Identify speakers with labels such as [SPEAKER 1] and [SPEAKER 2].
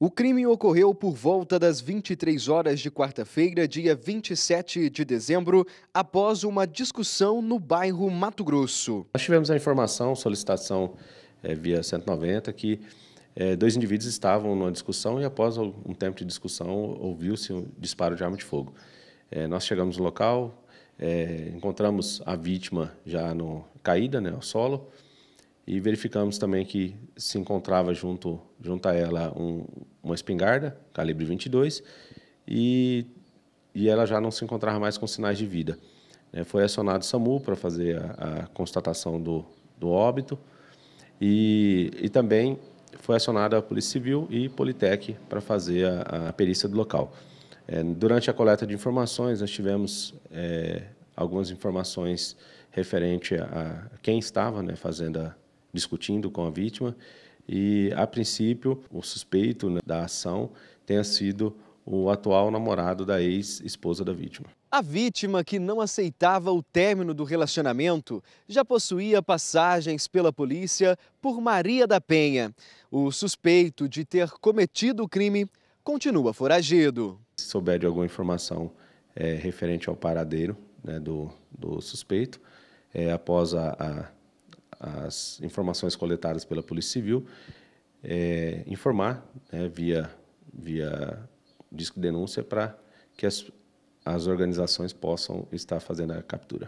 [SPEAKER 1] O crime ocorreu por volta das 23 horas de quarta-feira, dia 27 de dezembro, após uma discussão no bairro Mato Grosso. Nós tivemos a
[SPEAKER 2] informação, solicitação é, via 190, que é, dois indivíduos estavam numa discussão e, após um tempo de discussão, ouviu-se um disparo de arma de fogo. É, nós chegamos no local, encontramos a vítima já no, caída né, ao solo e verificamos também que se encontrava junto, junto a ela um, uma espingarda, calibre 22, e, e ela já não se encontrava mais com sinais de vida. É, foi acionado o SAMU para fazer a, a constatação do, do óbito e, e também foi acionada a Polícia Civil e Politec para fazer a, a, perícia do local. É, durante a coleta de informações, nós tivemos é, algumas informações referente a, quem estava né, fazendo a, discutindo com a vítima e, a princípio, o suspeito né, da ação tenha sido o atual namorado da ex-esposa da vítima.
[SPEAKER 1] A vítima, que não aceitava o término do relacionamento, já possuía passagens pela polícia por Maria da Penha. O suspeito de ter cometido o crime continua foragido.
[SPEAKER 2] Se souber de alguma informação é, referente ao paradeiro né, do, do suspeito, é, após a, a as informações coletadas pela Polícia Civil, é, informar né, via, via disco de denúncia para que as, as organizações possam estar fazendo a captura.